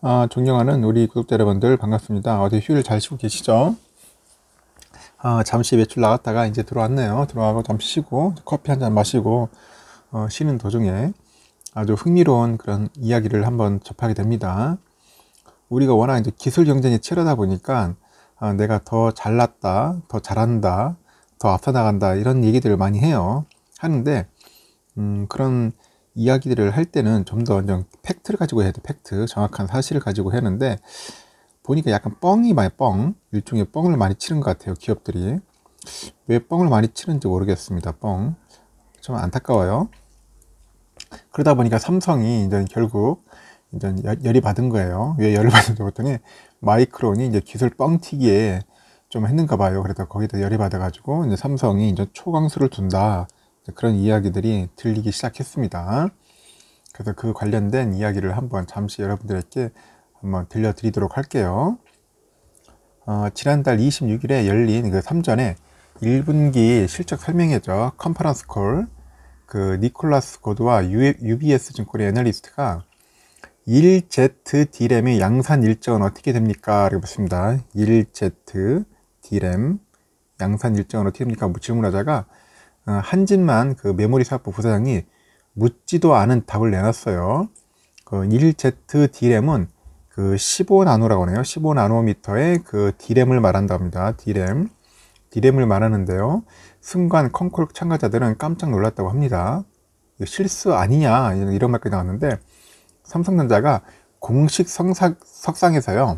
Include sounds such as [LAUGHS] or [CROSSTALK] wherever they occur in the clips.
아, 존경하는 우리 구독자 여러분들 반갑습니다. 어디 휴일 잘 쉬고 계시죠? 아, 잠시 외출 나갔다가 이제 들어왔네요. 들어와서 잠시 쉬고 커피 한 잔 마시고 어, 쉬는 도중에 아주 흥미로운 그런 이야기를 한번 접하게 됩니다. 우리가 워낙 이제 기술 경쟁이 치열하다 보니까 아, 내가 더 잘났다, 더 잘한다, 더 앞서 나간다 이런 얘기들을 많이 해요. 하는데 음, 그런 이야기들을 할 때는 좀 더 완전 팩트를 가지고 해야 돼. 팩트. 정확한 사실을 가지고 했는데 보니까 약간 뻥이 많이 뻥. 일종의 뻥을 많이 치는 것 같아요. 기업들이. 왜 뻥을 많이 치는지 모르겠습니다. 뻥. 좀 안타까워요. 그러다 보니까 삼성이 이제 결국 이제 열이 받은 거예요. 왜 열을 [LAUGHS] 받은지 봤더니 마이크론이 이제 기술 뻥튀기에 좀 했는가 봐요. 그래서 거기다 열이 받아가지고 이제 삼성이 이제 초강수를 둔다. 그런 이야기들이 들리기 시작했습니다. 그래서 그 관련된 이야기를 한번 잠시 여러분들에 한번 들려드리도록 할게요. 어, 지난달 26일에 열린 그 3전에 1분기 실적 설명회죠. 컨퍼런스 콜. 그 니콜라스 고드와 UBS 증권의 애널리스트가 1Z D램의 양산 일정은 어떻게 됩니까? 라고 묻습니다. 1Z D램 양산 일정은 어떻게 됩니까? 뭐 질문하자가 어, 한진만 그 메모리 사업부 부사장이 묻지도 않은 답을 내놨어요. 그 1Z D램은 그 15나노라고 하네요. 15나노미터의 그 D램을 말한답니다. D램. D램을 말하는데요. 순간 콩콜 참가자들은 깜짝 놀랐다고 합니다. 실수 아니냐 이런 말까지 나왔는데 삼성전자가 공식 성사, 석상에서요.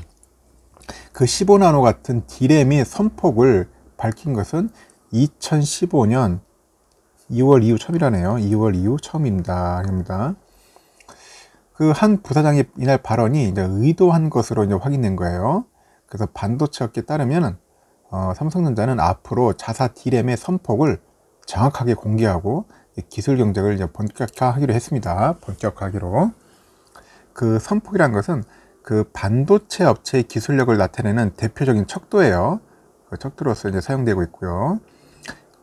그 15나노 같은 디램이 선폭을 밝힌 것은 2015년 2월 이후 처음이라네요. 2월 이후 처음입니다. 합니다. 그 한 부사장의 이날 발언이 이제 의도한 것으로 이제 확인된 거예요. 그래서 반도체 업계에 따르면 어, 삼성전자는 앞으로 자사 디램의 선폭을 정확하게 공개하고 기술 경쟁을 이제 본격화하기로 했습니다. 본격화하기로 그 선폭이란 것은 그 반도체 업체의 기술력을 나타내는 대표적인 척도예요. 그 척도로서 이제 사용되고 있고요.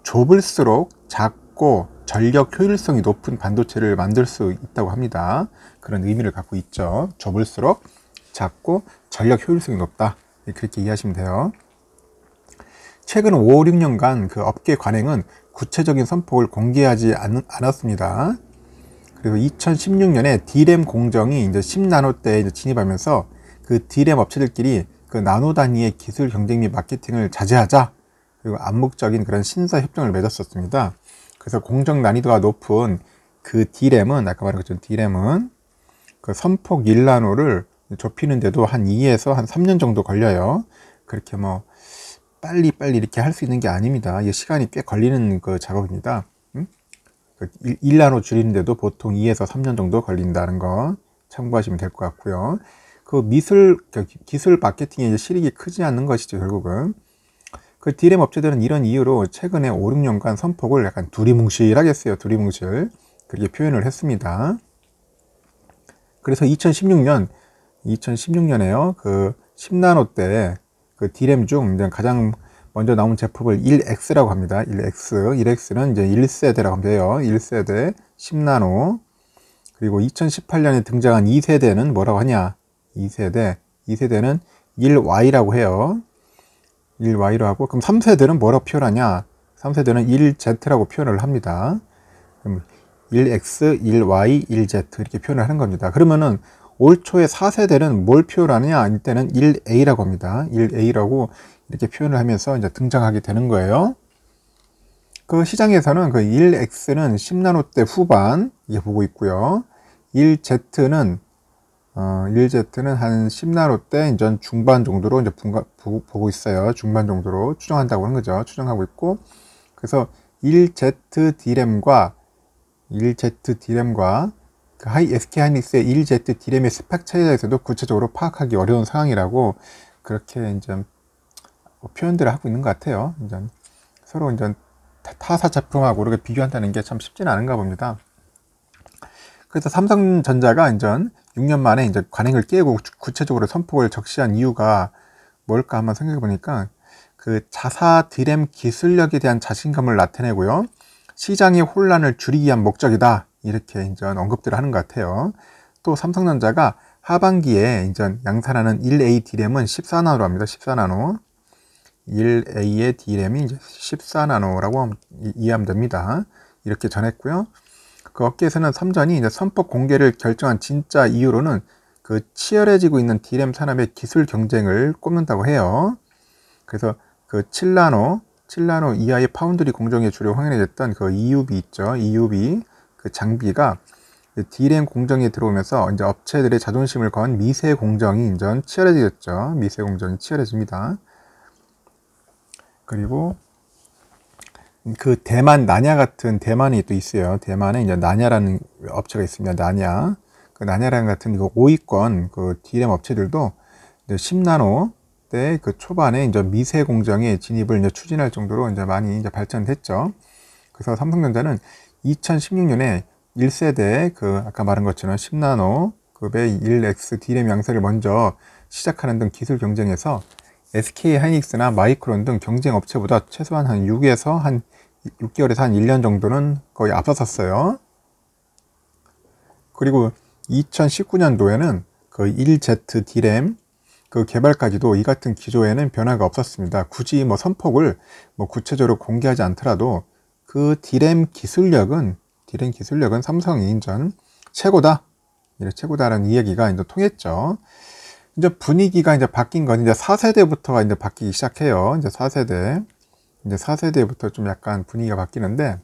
좁을수록 작 쉽고 전력 효율성이 높은 반도체를 만들 수 있다고 합니다. 그런 의미를 갖고 있죠. 좁을수록 작고 전력 효율성이 높다. 그렇게 이해하시면 돼요. 최근 5, 6년간 그 업계 관행은 구체적인 선폭을 공개하지 않았습니다. 그래서 2016년에 D램 공정이 이제 10나노 대에 진입하면서 그 D램 업체들끼리 그 나노 단위의 기술 경쟁 및 마케팅을 자제하자 그리고 암묵적인 그런 신사 협정을 맺었었습니다. 그래서 공정 난이도가 높은 그 D램은 아까 말한 것처럼 D램은 그 선폭 1나노를 좁히는데도 한 2에서 한 3년 정도 걸려요. 그렇게 뭐 빨리 빨리 이렇게 할 수 있는 게 아닙니다. 이게 시간이 꽤 걸리는 그 작업입니다. 음? 1나노 그 줄이는데도 보통 2에서 3년 정도 걸린다는 거 참고하시면 될 것 같고요. 그 미술 그 기술 마케팅의 실익이 크지 않는 것이죠 결국은. 그디램 업체들은 이런 이유로 최근에 5, 6년간 선폭을 약간 두리뭉실하게 했어요. 두리뭉실. 그렇게 표현을 했습니다. 그래서 2016년, 2016년에요. 그 10나노 때그 딜램 중 가장 먼저 나온 제품을 1X라고 합니다. 1X. 1X는 이제 1세대라고 하면 돼요. 1세대 10나노. 그리고 2018년에 등장한 2세대는 뭐라고 하냐? 2세대. 2세대는 1Y라고 해요. 1y로 하고 그럼 3세대는 뭐라고 표현하냐 3세대는 1z라고 표현을 합니다 1x, 1y, 1z 이렇게 표현을 하는 겁니다 그러면은 올 초에 4세대는 뭘 표현하느냐 이때는 1a라고 합니다 1a라고 이렇게 표현을 하면서 이제 등장하게 되는 거예요 그 시장에서는 그 1x는 10나노대 후반 이게 보고 있고요 1z는 어, 제트는한 10나노 때 이전 중반 정도로 이제 분가, 보, 보고 있어요. 중반 정도로 추정한다고 하는 거죠. 추정하고 있고. 그래서 1트디램과1트디램과그 하이, SK 하이닉스의 1트디램의 스펙 차이에 대해서도 구체적으로 파악하기 어려운 상황이라고 그렇게 이제 뭐 표현들을 하고 있는 것 같아요. 이제 서로 이제 타사 제품하고 이렇게 비교한다는 게 참 쉽지는 않은가 봅니다. 그래서 삼성전자가 이전 6년 만에 이제 관행을 깨고 구체적으로 선폭을 적시한 이유가 뭘까 한번 생각해 보니까 그 자사 드램 기술력에 대한 자신감을 나타내고요. 시장의 혼란을 줄이기 위한 목적이다. 이렇게 이제 언급들을 하는 것 같아요. 또 삼성전자가 하반기에 이제 양산하는 1A D램은 14나노로 합니다. 14나노. 1A의 D램이 이제 14나노라고 이해하면 됩니다. 이렇게 전했고요. 그 업계에서는 삼전이 이제 선법 공개를 결정한 진짜 이유로는 그 치열해지고 있는 디램 산업의 기술 경쟁을 꼽는다고 해요. 그래서 그 7나노, 7나노 이하의 파운드리 공정에 주로 확인해졌던 그 EUB 있죠. EUB 그 장비가 디램 공정에 들어오면서 이제 업체들의 자존심을 건 미세 공정이 인전 치열해지겠죠. 미세 공정이 치열해집니다. 그리고 그 대만 나냐 같은 대만이 또 있어요. 대만에 이제 나냐라는 업체가 있습니다. 나냐. 그 나냐랑 같은 그 5위권 그 DRAM 업체들도 이제 10나노 때 그 초반에 이제 미세 공정에 진입을 이제 추진할 정도로 이제 많이 이제 발전됐죠 그래서 삼성전자는 2016년에 1세대 그 아까 말한 것처럼 10나노 급의 1x DRAM 양세를 먼저 시작하는 등 기술 경쟁에서 SK 하이닉스나 마이크론 등 경쟁 업체보다 최소한 한 6에서 한 6개월에서 한 1년 정도는 거의 앞서섰어요 그리고 2019년도에는 그 1Z 디램 그 개발까지도 이 같은 기조에는 변화가 없었습니다. 굳이 뭐 선폭을 뭐 구체적으로 공개하지 않더라도 그 디램 기술력은 디램 기술력은 삼성이 인전 최고다. 이래 최고다라는 이야기가 이제 통했죠. 이제 분위기가 이제 바뀐 건 이제 4세대부터가 이제 바뀌기 시작해요. 이제 4세대. 이제 4세대부터 좀 약간 분위기가 바뀌는데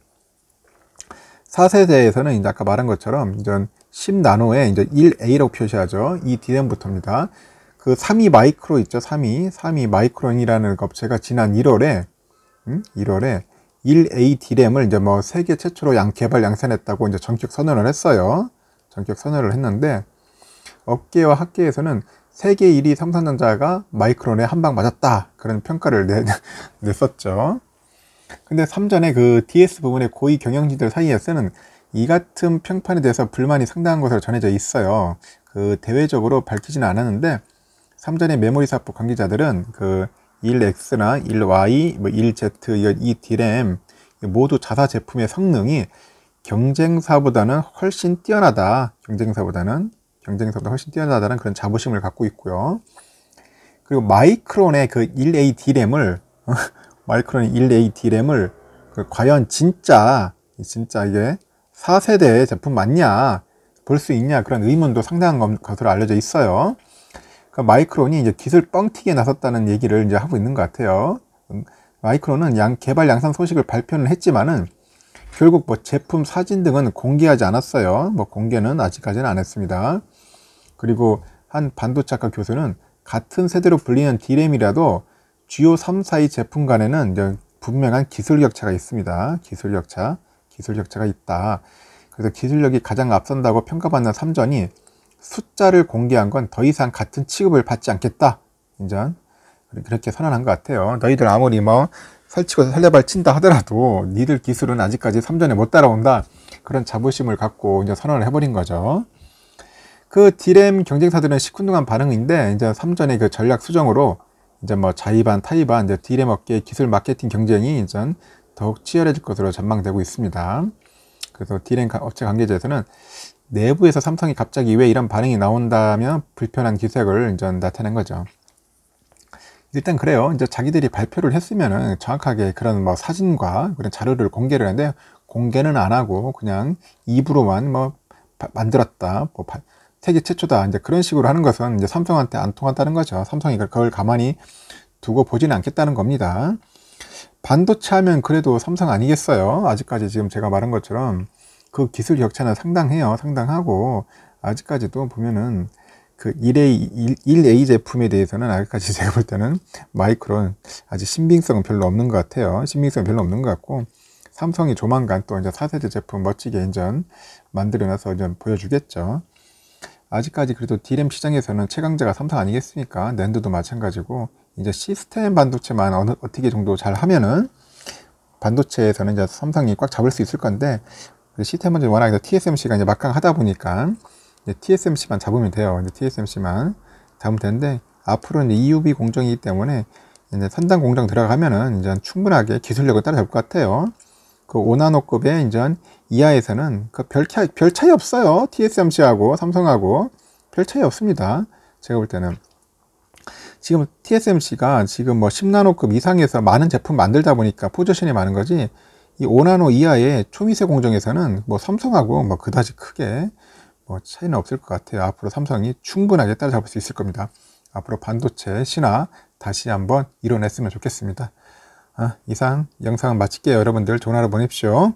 4세대에서는 이제 아까 말한 것처럼 이전 10나노에 이제 1 a 로 표시하죠. 이 DRAM부터입니다. 그 3위 마이크로 있죠. 3위. 3위 마이크론이라는 업체가 지난 1월에 음? 1월에 1A DRAM을 이제 뭐 세계 최초로 양 개발 양산했다고 이제 전격 선언을 했어요. 전격 선언을 했는데 업계와 학계에서는 세계 1위 삼성전자가 마이크론에 한 방 맞았다 그런 평가를 내, [LAUGHS] 냈었죠 근데 3전에 그 DS 부문의 고위 경영진들 사이에 쓰는 이 같은 평판에 대해서 불만이 상당한 것으로 전해져 있어요 그 대외적으로 밝히지는 않았는데 3전의 메모리 사업 관계자들은 그 1X나 1Y, 뭐 1Z, 이 DRAM 모두 자사 제품의 성능이 경쟁사보다는 훨씬 뛰어나다 경쟁사보다는 경쟁력도 훨씬 뛰어나다는 그런 자부심을 갖고 있고요. 그리고 마이크론의 그 1A D램을 [LAUGHS] 마이크론의 1A D램을 그 과연 진짜 진짜 이게 4세대 제품 맞냐 볼 수 있냐 그런 의문도 상당한 것으로 알려져 있어요. 그 마이크론이 이제 기술 뻥튀기에 나섰다는 얘기를 이제 하고 있는 것 같아요. 마이크론은 양, 개발 양산 소식을 발표는 했지만은 결국 뭐 제품 사진 등은 공개하지 않았어요. 뭐 공개는 아직까지는 안 했습니다. 그리고 한 반도체 학 교수는 같은 세대로 불리는 디램이라도 주요 3, 사의 제품 간에는 분명한 기술 격차가 있습니다. 기술 격차, 기술 격차가 있다. 그래서 기술력이 가장 앞선다고 평가받는 삼전이 숫자를 공개한 건 더 이상 같은 취급을 받지 않겠다. 인정. 그렇게 선언한 것 같아요. 너희들 아무리 뭐 설치고 살려발 친다 하더라도 니들 기술은 아직까지 삼전에 못 따라온다. 그런 자부심을 갖고 이제 선언을 해버린 거죠. 그 디램 경쟁사들은 시큰둥한 반응인데 이제 삼전의 그 전략 수정으로 이제 뭐 자이반, 타이반, 이제 디램 업계 기술 마케팅 경쟁이 이제 더욱 치열해질 것으로 전망되고 있습니다. 그래서 디램 업체 관계자에서는 내부에서 삼성이 갑자기 왜 이런 반응이 나온다면 불편한 기색을 이제 나타낸 거죠. 일단 그래요. 이제 자기들이 발표를 했으면은 정확하게 그런 뭐 사진과 그런 자료를 공개를 했는데 공개는 안 하고 그냥 입으로만 뭐 만들었다, 뭐 바, 세계 최초다. 이제 그런 식으로 하는 것은 이제 삼성한테 안 통한다는 거죠. 삼성이 그- 그걸 가만히 두고 보지는 않겠다는 겁니다. 반도체 하면 그래도 삼성 아니겠어요. 아직까지 지금 제가 말한 것처럼 그 기술 격차는 상당해요. 상당하고 아직까지도 보면은 그 1A, 1A 제품에 대해서는 아직까지 [LAUGHS] 제가 볼 때는 마이크론 아직 신빙성은 별로 없는 것 같아요. 신빙성은 별로 없는 것 같고 삼성이 조만간 또 이제 4세대 제품 멋지게 인전 만들어놔서 이제 보여주겠죠. 아직까지 그래도 디램 시장에서는 최강자가 삼성 아니겠습니까? 낸드도 마찬가지고 이제 시스템 반도체만 어느, 어떻게 정도 잘 하면은 반도체에서는 이제 삼성이 꽉 잡을 수 있을 건데 그 시스템 은도체 워낙 이제 TSMC가 이제 막강 하다 보니까 이제 TSMC만 잡으면 돼요. 이제 TSMC만 잡으면 되는데 앞으로는 이제 EUV 공정이기 때문에 이제 선단 공장 들어가면은 이제 충분하게 기술력을 따라잡을 것 같아요. 그 5나노급의 이제 이하에서는 그 별, 차이, 별 차이 없어요. TSMC하고 삼성하고 별 차이 없습니다. 제가 볼 때는. 지금 TSMC가 지금 뭐 10나노급 이상에서 많은 제품 만들다 보니까 포지션이 많은 거지 이 5나노 이하의 초미세 공정에서는 뭐 삼성하고 뭐 그다지 크게 뭐 차이는 없을 것 같아요. 앞으로 삼성이 충분하게 따라잡을 수 있을 겁니다. 앞으로 반도체 신화 다시 한번 이뤄냈으면 좋겠습니다. 아, 이상 영상 마칠게요. 여러분들 좋은 하루 보내십시오